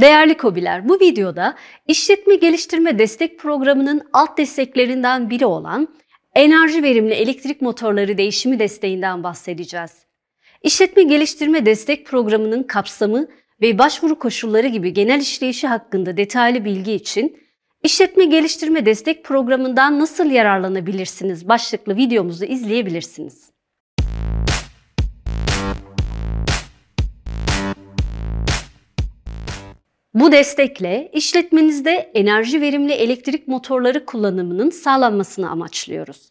Değerli Kobiler, bu videoda işletme geliştirme destek programının alt desteklerinden biri olan enerji verimli elektrik motorları değişimi desteğinden bahsedeceğiz. İşletme geliştirme destek programının kapsamı ve başvuru koşulları gibi genel işleyişi hakkında detaylı bilgi için İşletme Geliştirme Destek Programı'ndan nasıl yararlanabilirsiniz başlıklı videomuzu izleyebilirsiniz. Bu destekle işletmenizde enerji verimli elektrik motorları kullanımının sağlanmasını amaçlıyoruz.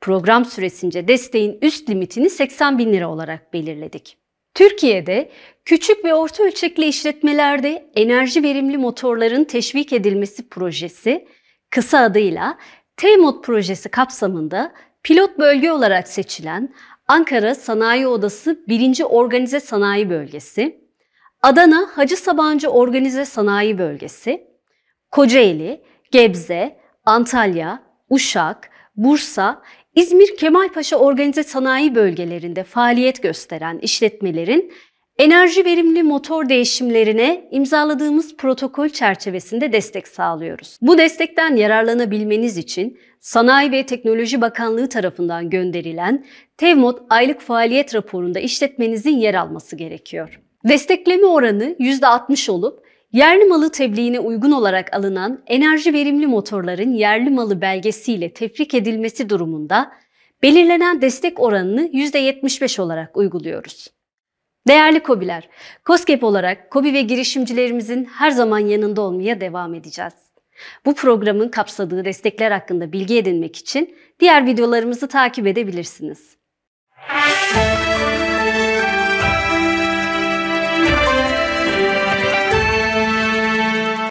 Program süresince desteğin üst limitini 80 bin lira olarak belirledik. Türkiye'de küçük ve orta ölçekli işletmelerde enerji verimli motorların teşvik edilmesi projesi kısa adıyla t TMOD projesi kapsamında pilot bölge olarak seçilen Ankara Sanayi Odası 1. Organize Sanayi Bölgesi, Adana Hacı Sabancı Organize Sanayi Bölgesi, Kocaeli, Gebze, Antalya, Uşak, Bursa, İzmir Kemalpaşa Organize Sanayi Bölgelerinde faaliyet gösteren işletmelerin Enerji verimli motor değişimlerine imzaladığımız protokol çerçevesinde destek sağlıyoruz. Bu destekten yararlanabilmeniz için Sanayi ve Teknoloji Bakanlığı tarafından gönderilen TEVMOD aylık faaliyet raporunda işletmenizin yer alması gerekiyor. Destekleme oranı %60 olup yerli malı tebliğine uygun olarak alınan enerji verimli motorların yerli malı belgesiyle tefrik edilmesi durumunda belirlenen destek oranını %75 olarak uyguluyoruz. Değerli Kobiler, COSGAP olarak Kobi ve girişimcilerimizin her zaman yanında olmaya devam edeceğiz. Bu programın kapsadığı destekler hakkında bilgi edinmek için diğer videolarımızı takip edebilirsiniz. Müzik